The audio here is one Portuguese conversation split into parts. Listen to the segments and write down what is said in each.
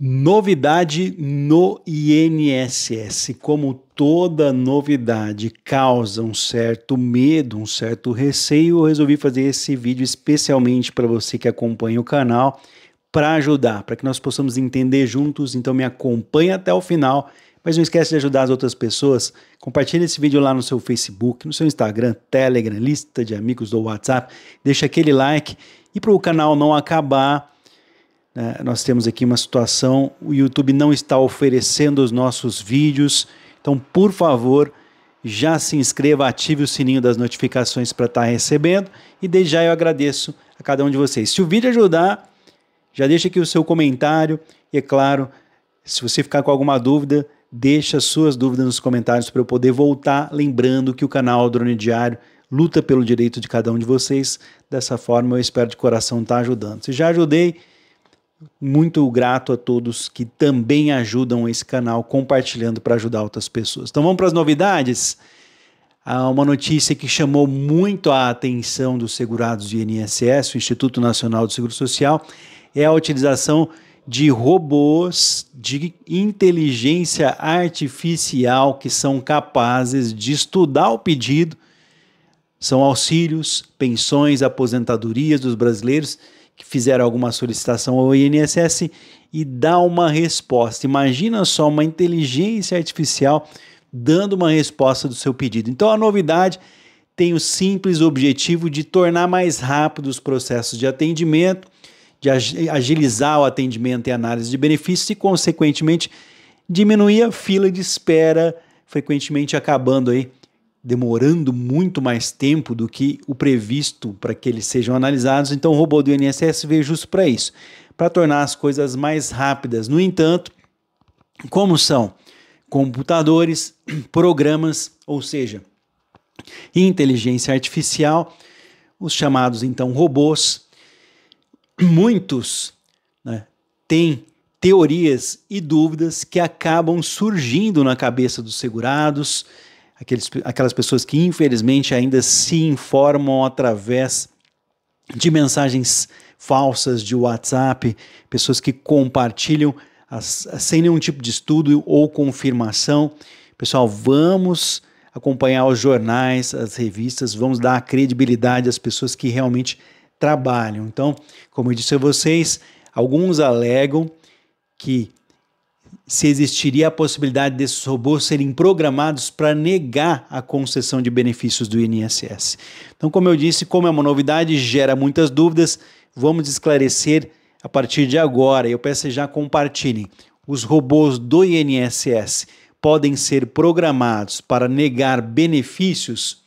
Novidade no INSS. Como toda novidade causa um certo medo, um certo receio, eu resolvi fazer esse vídeo especialmente para você que acompanha o canal, para ajudar, para que nós possamos entender juntos. Então me acompanhe até o final, mas não esquece de ajudar as outras pessoas. Compartilhe esse vídeo lá no seu Facebook, no seu Instagram, Telegram, lista de amigos do WhatsApp. Deixa aquele like e para o canal não acabar né, nós temos aqui uma situação, o YouTube não está oferecendo os nossos vídeos, então por favor, já se inscreva, ative o sininho das notificações para estar tá recebendo e desde já eu agradeço a cada um de vocês. Se o vídeo ajudar, já deixa aqui o seu comentário e é claro, se você ficar com alguma dúvida, deixa suas dúvidas nos comentários para eu poder voltar, lembrando que o canal Drone Diário luta pelo direito de cada um de vocês. Dessa forma, eu espero de coração estar tá ajudando. Se já ajudei, muito grato a todos que também ajudam esse canal compartilhando para ajudar outras pessoas. Então vamos para as novidades. Há uma notícia que chamou muito a atenção dos segurados de INSS, o Instituto Nacional do Seguro Social, é a utilização de robôs de inteligência artificial que são capazes de estudar o pedido. São auxílios, pensões, aposentadorias dos brasileiros que fizeram alguma solicitação ao INSS e dá uma resposta. Imagina só uma inteligência artificial dando uma resposta do seu pedido. Então a novidade tem o simples objetivo de tornar mais rápido os processos de atendimento, de agilizar o atendimento e análise de benefícios e, consequentemente, diminuir a fila de espera, frequentemente acabando aí demorando muito mais tempo do que o previsto para que eles sejam analisados, então o robô do INSS veio justo para isso, para tornar as coisas mais rápidas. No entanto, como são computadores, programas, ou seja, inteligência artificial, os chamados então robôs, muitos né, têm teorias e dúvidas que acabam surgindo na cabeça dos segurados, aqueles, aquelas pessoas que infelizmente ainda se informam através de mensagens falsas de WhatsApp, pessoas que compartilham as, sem nenhum tipo de estudo ou confirmação. Pessoal, vamos acompanhar os jornais, as revistas, vamos dar credibilidade às pessoas que realmente trabalham. Então, como eu disse a vocês, alguns alegam que se existiria a possibilidade desses robôs serem programados para negar a concessão de benefícios do INSS. Então, como eu disse, como é uma novidade, gera muitas dúvidas, vamos esclarecer a partir de agora. Eu peço que já compartilhem. Os robôs do INSS podem ser programados para negar benefícios?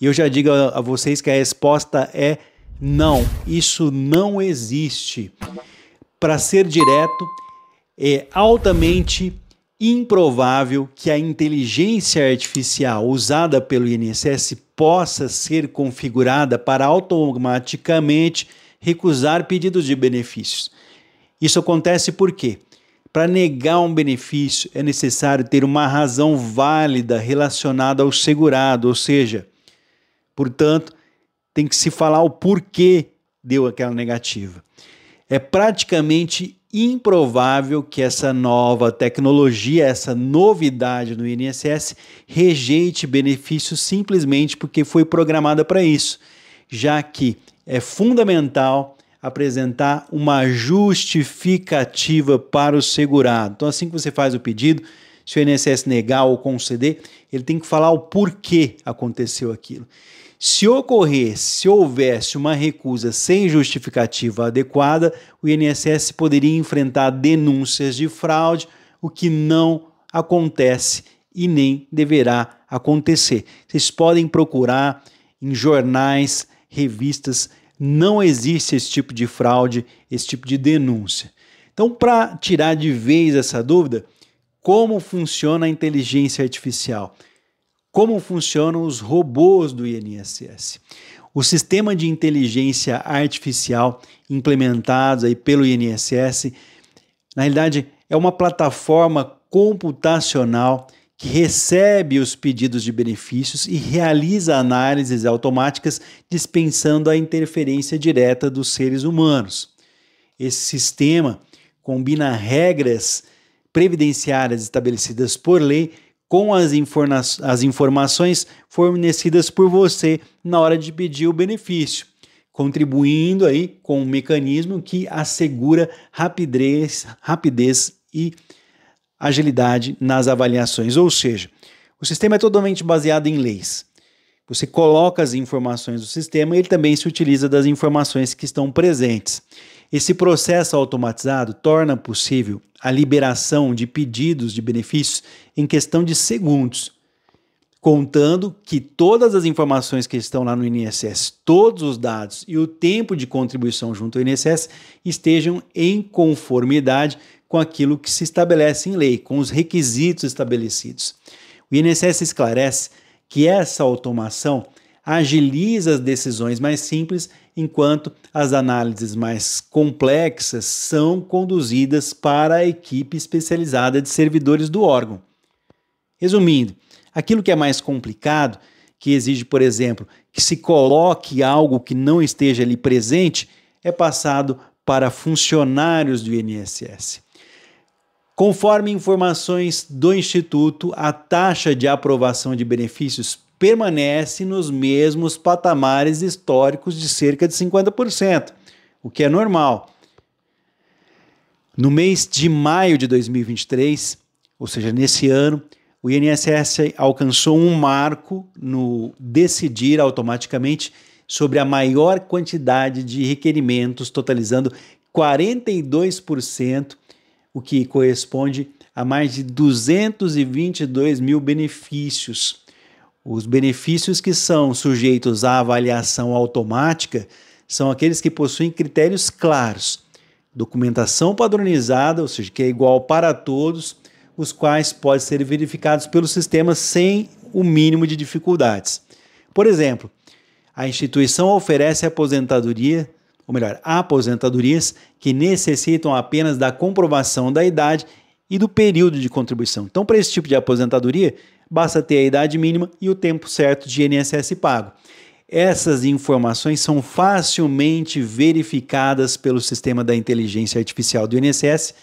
E eu já digo a vocês que a resposta é não, isso não existe. Para ser direto, é altamente improvável que a inteligência artificial usada pelo INSS possa ser configurada para automaticamente recusar pedidos de benefícios. Isso acontece por quê? Para negar um benefício é necessário ter uma razão válida relacionada ao segurado, ou seja, portanto, tem que se falar o porquê deu aquela negativa. É praticamente improvável que essa nova tecnologia, essa novidade no INSS, rejeite benefícios simplesmente porque foi programada para isso, já que é fundamental apresentar uma justificativa para o segurado. Então, assim que você faz o pedido, se o INSS negar ou conceder, ele tem que falar o porquê aconteceu aquilo. Se ocorrer, se houvesse uma recusa sem justificativa adequada, o INSS poderia enfrentar denúncias de fraude, o que não acontece e nem deverá acontecer. Vocês podem procurar em jornais, revistas, não existe esse tipo de fraude, esse tipo de denúncia. Então, para tirar de vez essa dúvida, como funciona a inteligência artificial? como funcionam os robôs do INSS. O sistema de inteligência artificial implementado aí pelo INSS, na realidade, é uma plataforma computacional que recebe os pedidos de benefícios e realiza análises automáticas, dispensando a interferência direta dos seres humanos. Esse sistema combina regras previdenciárias estabelecidas por lei com as, informa as informações fornecidas por você na hora de pedir o benefício, contribuindo aí com um mecanismo que assegura rapidez, rapidez e agilidade nas avaliações. Ou seja, o sistema é totalmente baseado em leis. Você coloca as informações do sistema e ele também se utiliza das informações que estão presentes. Esse processo automatizado torna possível a liberação de pedidos de benefícios em questão de segundos, contando que todas as informações que estão lá no INSS, todos os dados e o tempo de contribuição junto ao INSS estejam em conformidade com aquilo que se estabelece em lei, com os requisitos estabelecidos. O INSS esclarece que essa automação agiliza as decisões mais simples, enquanto as análises mais complexas são conduzidas para a equipe especializada de servidores do órgão. Resumindo, aquilo que é mais complicado, que exige, por exemplo, que se coloque algo que não esteja ali presente, é passado para funcionários do INSS. Conforme informações do Instituto, a taxa de aprovação de benefícios permanece nos mesmos patamares históricos de cerca de 50%, o que é normal. No mês de maio de 2023, ou seja, nesse ano, o INSS alcançou um marco no decidir automaticamente sobre a maior quantidade de requerimentos, totalizando 42%, o que corresponde a mais de 222 mil benefícios. Os benefícios que são sujeitos à avaliação automática são aqueles que possuem critérios claros, documentação padronizada, ou seja, que é igual para todos, os quais podem ser verificados pelo sistema sem o mínimo de dificuldades. Por exemplo, a instituição oferece aposentadoria, ou melhor, aposentadorias que necessitam apenas da comprovação da idade e do período de contribuição. Então, para esse tipo de aposentadoria, basta ter a idade mínima e o tempo certo de INSS pago. Essas informações são facilmente verificadas pelo sistema da inteligência artificial do INSS,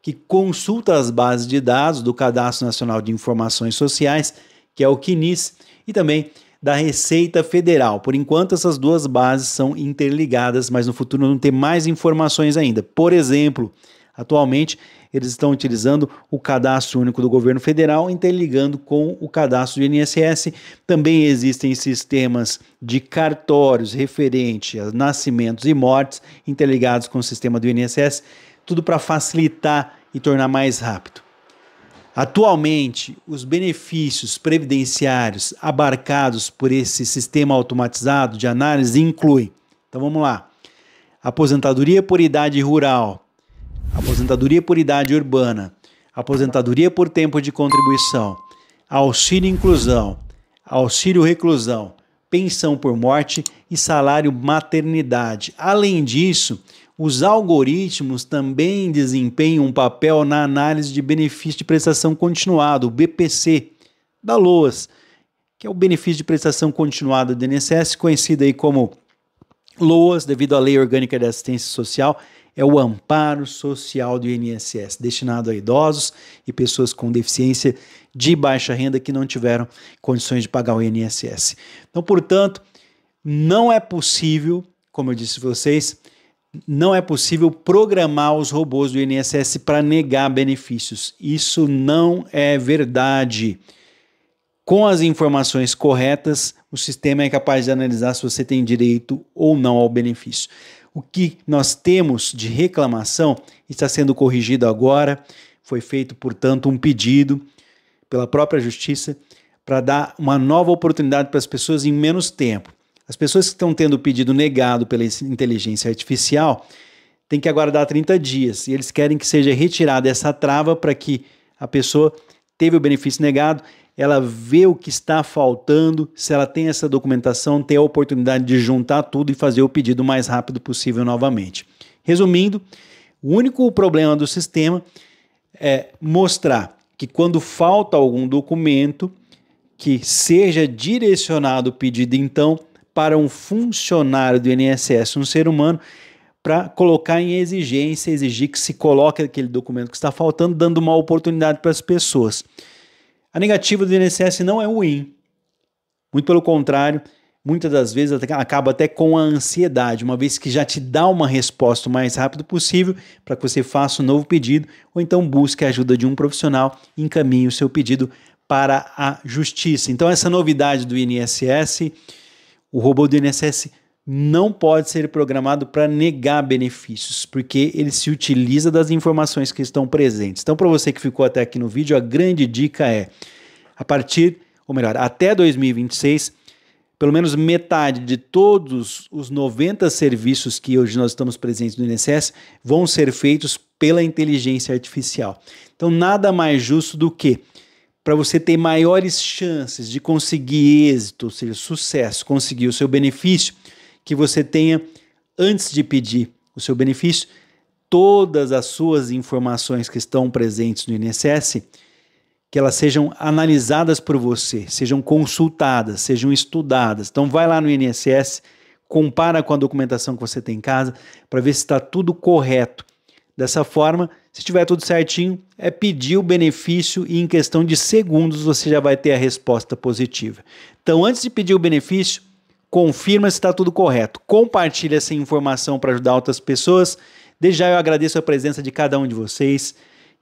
que consulta as bases de dados do Cadastro Nacional de Informações Sociais, que é o CNIS, e também da Receita Federal. Por enquanto, essas duas bases são interligadas, mas no futuro vão ter mais informações ainda. Por exemplo, Atualmente, eles estão utilizando o cadastro único do governo federal, interligando com o cadastro do INSS. Também existem sistemas de cartórios referente a nascimentos e mortes, interligados com o sistema do INSS, tudo para facilitar e tornar mais rápido. Atualmente, os benefícios previdenciários abarcados por esse sistema automatizado de análise incluem. Então vamos lá. Aposentadoria por idade rural, aposentadoria por idade urbana, aposentadoria por tempo de contribuição, auxílio inclusão, auxílio reclusão, pensão por morte e salário maternidade. Além disso, os algoritmos também desempenham um papel na análise de benefício de prestação continuado, o BPC, da LOAS, que é o benefício de prestação continuada do INSS, conhecido aí como LOAS, devido à Lei Orgânica de Assistência Social, é o amparo social do INSS, destinado a idosos e pessoas com deficiência de baixa renda que não tiveram condições de pagar o INSS. Então, portanto, não é possível, como eu disse a vocês, não é possível programar os robôs do INSS para negar benefícios. Isso não é verdade. Com as informações corretas, o sistema é capaz de analisar se você tem direito ou não ao benefício. O que nós temos de reclamação está sendo corrigido agora. Foi feito, portanto, um pedido pela própria justiça para dar uma nova oportunidade para as pessoas em menos tempo. As pessoas que estão tendo o pedido negado pela inteligência artificial têm que aguardar 30 dias e eles querem que seja retirada essa trava para que a pessoa teve o benefício negado ela vê o que está faltando, se ela tem essa documentação, tem a oportunidade de juntar tudo e fazer o pedido o mais rápido possível novamente. Resumindo, o único problema do sistema é mostrar que quando falta algum documento, que seja direcionado o pedido então para um funcionário do INSS, um ser humano, para colocar em exigência, exigir que se coloque aquele documento que está faltando, dando uma oportunidade para as pessoas. A negativa do INSS não é ruim. Muito pelo contrário, muitas das vezes acaba até com a ansiedade, uma vez que já te dá uma resposta o mais rápido possível para que você faça um novo pedido ou então busque a ajuda de um profissional e encaminhe o seu pedido para a justiça. Então, essa novidade do INSS, o robô do INSS não pode ser programado para negar benefícios, porque ele se utiliza das informações que estão presentes. Então, para você que ficou até aqui no vídeo, a grande dica é: a partir, ou melhor, até 2026, pelo menos metade de todos os 90 serviços que hoje nós estamos presentes no INSS vão ser feitos pela inteligência artificial. Então, nada mais justo do que para você ter maiores chances de conseguir êxito, ou seja, sucesso, conseguir o seu benefício que você tenha, antes de pedir o seu benefício, todas as suas informações que estão presentes no INSS, que elas sejam analisadas por você, sejam consultadas, sejam estudadas. Então vai lá no INSS, compara com a documentação que você tem em casa para ver se está tudo correto. Dessa forma, se estiver tudo certinho, é pedir o benefício e em questão de segundos você já vai ter a resposta positiva. Então, antes de pedir o benefício, confirma se está tudo correto, compartilha essa informação para ajudar outras pessoas. Desde já eu agradeço a presença de cada um de vocês.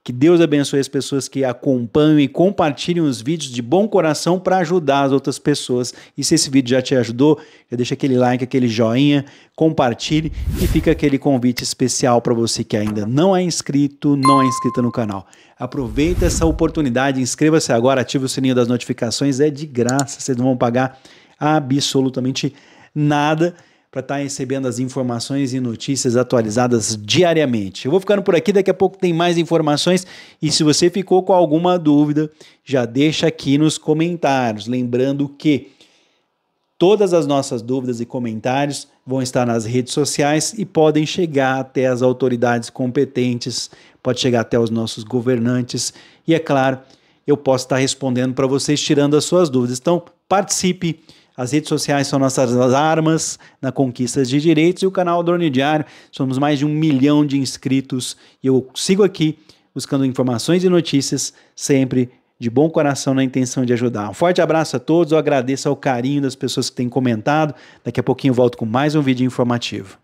Que Deus abençoe as pessoas que acompanham e compartilhem os vídeos de bom coração para ajudar as outras pessoas. E se esse vídeo já te ajudou, já deixa aquele like, aquele joinha, compartilhe e fica aquele convite especial para você que ainda não é inscrito, não é inscrita no canal. Aproveita essa oportunidade, inscreva-se agora, ative o sininho das notificações, é de graça, vocês não vão pagar absolutamente nada para estar tá recebendo as informações e notícias atualizadas diariamente. Eu vou ficando por aqui, daqui a pouco tem mais informações e se você ficou com alguma dúvida, já deixa aqui nos comentários. Lembrando que todas as nossas dúvidas e comentários vão estar nas redes sociais e podem chegar até as autoridades competentes, pode chegar até os nossos governantes e é claro, eu posso estar tá respondendo para vocês tirando as suas dúvidas. Então, participe as redes sociais são nossas armas na conquista de direitos e o canal Drone Diário. Somos mais de um milhão de inscritos e eu sigo aqui buscando informações e notícias sempre de bom coração na intenção de ajudar. Um forte abraço a todos, eu agradeço ao carinho das pessoas que têm comentado. Daqui a pouquinho eu volto com mais um vídeo informativo.